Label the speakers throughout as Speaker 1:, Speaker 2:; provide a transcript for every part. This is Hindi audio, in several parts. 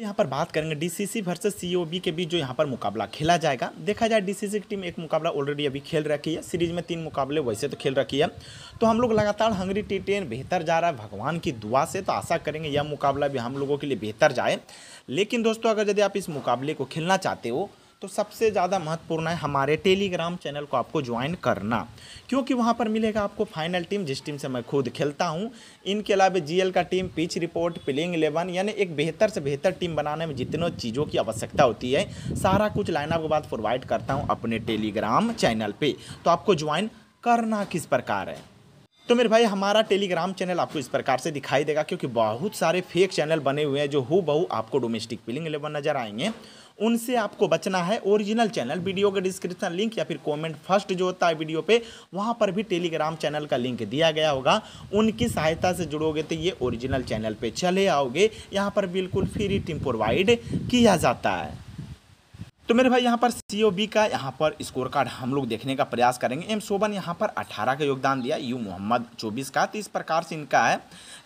Speaker 1: यहाँ पर बात करेंगे डीसीसी वर्सेस सीओबी के बीच जो यहाँ पर मुकाबला खेला जाएगा देखा जाए डीसीसी की टीम एक मुकाबला ऑलरेडी अभी खेल रखी है सीरीज में तीन मुकाबले वैसे तो खेल रखी है तो हम लोग लगातार हंगरी टी टेन बेहतर जा रहा है भगवान की दुआ से तो आशा करेंगे यह मुकाबला भी हम लोगों के लिए बेहतर जाए लेकिन दोस्तों अगर यदि आप इस मुकाबले को खेलना चाहते हो तो सबसे ज़्यादा महत्वपूर्ण है हमारे टेलीग्राम चैनल को आपको ज्वाइन करना क्योंकि वहाँ पर मिलेगा आपको फाइनल टीम जिस टीम से मैं खुद खेलता हूँ इनके अलावा जीएल का team pitch report playing eleven यानी एक बेहतर से बेहतर टीम बनाने में जितनों चीज़ों की आवश्यकता होती है सारा कुछ लाइनअप के बाद प्रोवाइड करता हूँ अपने टेलीग्राम चैनल पर तो आपको ज्वाइन करना किस प्रकार है तो मेरे भाई हमारा टेलीग्राम चैनल आपको इस प्रकार से दिखाई देगा क्योंकि बहुत सारे फेक चैनल बने हुए हैं जो हु बहु आपको डोमेस्टिक पिलिंग इलेवन नज़र आएंगे उनसे आपको बचना है ओरिजिनल चैनल वीडियो के डिस्क्रिप्शन लिंक या फिर कमेंट फर्स्ट जो होता है वीडियो पे वहाँ पर भी टेलीग्राम चैनल का लिंक दिया गया होगा उनकी सहायता से जुड़ोगे तो ये ओरिजिनल चैनल पर चले आओगे यहाँ पर बिल्कुल फ्री टीम प्रोवाइड किया जाता है तो मेरे भाई यहाँ पर सी का यहाँ पर स्कोर कार्ड हम लोग देखने का प्रयास करेंगे एम शोभन यहाँ पर 18 का योगदान दिया यू मोहम्मद 24 का तो इस प्रकार से इनका है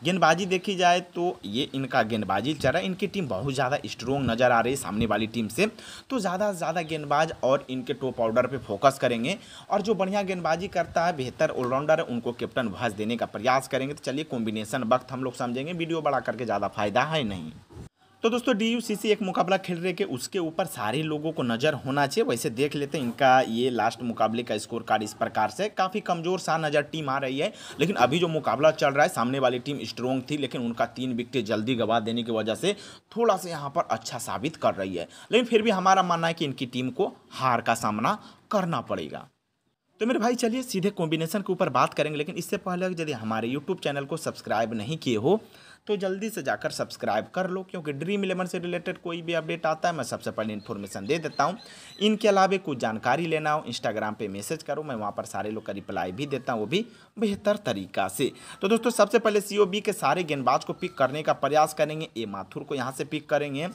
Speaker 1: गेंदबाजी देखी जाए तो ये इनका गेंदबाजी चल रहा है इनकी टीम बहुत ज़्यादा स्ट्रोंग नज़र आ रही है सामने वाली टीम से तो ज़्यादा से ज़्यादा गेंदबाज और इनके टॉप ऑर्डर पर फोकस करेंगे और जो बढ़िया गेंदबाजी करता है बेहतर ऑलराउंडर है उनको कैप्टन भाज देने का प्रयास करेंगे तो चलिए कॉम्बिनेशन वक्त हम लोग समझेंगे वीडियो बढ़ा करके ज़्यादा फायदा है नहीं तो दोस्तों डी एक मुकाबला खेल रहे के उसके ऊपर सारे लोगों को नज़र होना चाहिए वैसे देख लेते हैं इनका ये लास्ट मुकाबले का स्कोर कार्ड इस प्रकार से काफ़ी कमज़ोर सा नज़र टीम आ रही है लेकिन अभी जो मुकाबला चल रहा है सामने वाली टीम स्ट्रोंग थी लेकिन उनका तीन विकेट जल्दी गवा देने की वजह से थोड़ा सा यहाँ पर अच्छा साबित कर रही है लेकिन फिर भी हमारा मानना है कि इनकी टीम को हार का सामना करना पड़ेगा तो मेरे भाई चलिए सीधे कॉम्बिनेशन के ऊपर बात करेंगे लेकिन इससे पहले यदि हमारे यूट्यूब चैनल को सब्सक्राइब नहीं किए हो तो जल्दी से जाकर सब्सक्राइब कर लो क्योंकि ड्रीम इलेवन से रिलेटेड कोई भी अपडेट आता है मैं सबसे पहले इन्फॉर्मेशन दे देता हूँ इनके अलावा कुछ जानकारी लेना हो इंस्टाग्राम पर मैसेज करो मैं वहाँ पर सारे लोग का रिप्लाई भी देता हूँ वो भी बेहतर तरीका से तो दोस्तों सबसे पहले सी के सारे गेंदबाज को पिक करने का प्रयास करेंगे ए माथुर को यहाँ से पिक करेंगे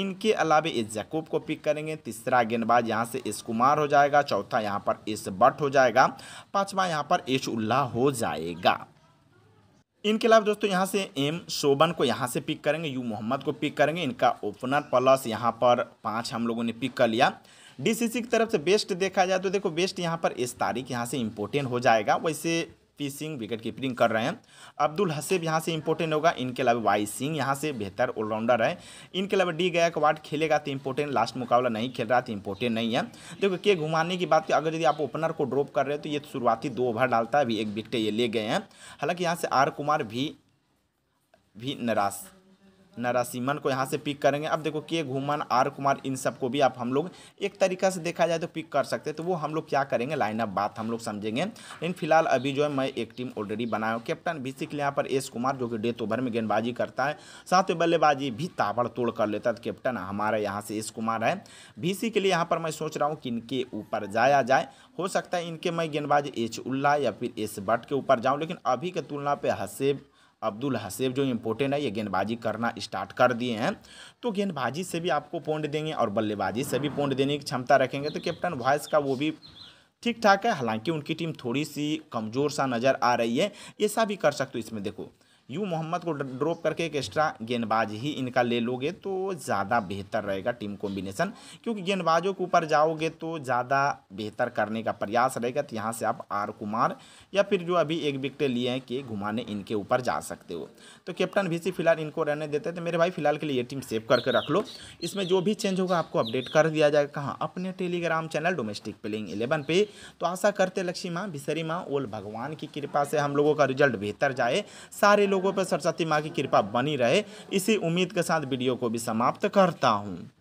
Speaker 1: इनके अलावा ए जैकूब को पिक करेंगे तीसरा गेंदबाज यहाँ से एस कुमार हो जाएगा चौथा यहाँ पर एस बट हो जाएगा पाँचवा यहाँ पर एच उल्लाह हो जाएगा इनके अलावा दोस्तों यहाँ से एम शोभन को यहाँ से पिक करेंगे यू मोहम्मद को पिक करेंगे इनका ओपनर प्लस यहाँ पर पाँच हम लोगों ने पिक कर लिया डीसीसी की तरफ से बेस्ट देखा जाए तो देखो बेस्ट यहाँ पर इस तारीख यहाँ से इम्पोर्टेंट हो जाएगा वैसे पी सिंह विकेट कीपिंग कर रहे हैं अब्दुल हसेब यहाँ से इंपॉर्टेंट होगा इनके अलावा वाई सिंह यहाँ से बेहतर ऑलराउंडर है इनके अलावा डी गया कवाड खेलेगा तो इंपोर्टेंट लास्ट मुकाबला नहीं खेल रहा तो इंपोर्टेंट नहीं है देखो के घुमाने की बात अगर यदि आप ओपनर को ड्रॉप कर रहे हो तो ये शुरुआती दो ओवर डालता है अभी एक विकटे ये ले गए हैं हालांकि यहाँ से आर कुमार भी भी नाराज़ नरासीमन को यहाँ से पिक करेंगे अब देखो के घुमन आर कुमार इन सब को भी आप हम लोग एक तरीका से देखा जाए तो पिक कर सकते हैं तो वो हम लोग क्या करेंगे लाइनअप बात हम लोग समझेंगे लेकिन फिलहाल अभी जो है मैं एक टीम ऑलरेडी बनाया हूँ कैप्टन भिसिक यहाँ पर एस कुमार जो कि डेथ ओवर में गेंदबाजी करता है साथ में बल्लेबाजी भी ताबड़ तोड़ कर लेता है कैप्टन तो हमारा यहाँ से एस कुमार है भीसी के लिए यहाँ पर मैं सोच रहा हूँ कि इनके ऊपर जाया जाए हो सकता है इनके मैं गेंदबाज एच उल्ला या फिर एस बट के ऊपर जाऊँ लेकिन अभी के तुलना पर हसेब अब्दुल हसेब जो इम्पोर्टेंट है ये गेंदबाजी करना स्टार्ट कर दिए हैं तो गेंदबाजी से भी आपको पॉइंट देंगे और बल्लेबाजी से भी पॉइंट देने की क्षमता रखेंगे तो कैप्टन वॉयस का वो भी ठीक ठाक है हालांकि उनकी टीम थोड़ी सी कमज़ोर सा नज़र आ रही है ऐसा भी कर सकते हो इसमें देखो यू मोहम्मद को ड्रॉप करके एक एक्स्ट्रा गेंदबाज ही इनका ले लोगे तो ज़्यादा बेहतर रहेगा टीम कॉम्बिनेशन क्योंकि गेंदबाजों के ऊपर जाओगे तो ज़्यादा बेहतर करने का प्रयास रहेगा तो यहाँ से आप आर कुमार या फिर जो अभी एक विकेट लिए हैं कि घुमाने इनके ऊपर जा सकते हो तो कैप्टन भी सी फिलहाल इनको रहने देते थे तो मेरे भाई फिलहाल के लिए ये टीम सेव करके रख लो इसमें जो भी चेंज होगा आपको अपडेट कर दिया जाएगा कहाँ अपने Telegram channel domestic playing eleven पे तो आशा करते लक्ष्मी माँ भिसरी माँ ओल भगवान की कृपा से हम लोगों का रिजल्ट बेहतर जाए सारे लोग लोगों पर सरस्वती माँ की कृपा बनी रहे इसी उम्मीद के साथ वीडियो को भी समाप्त करता हूँ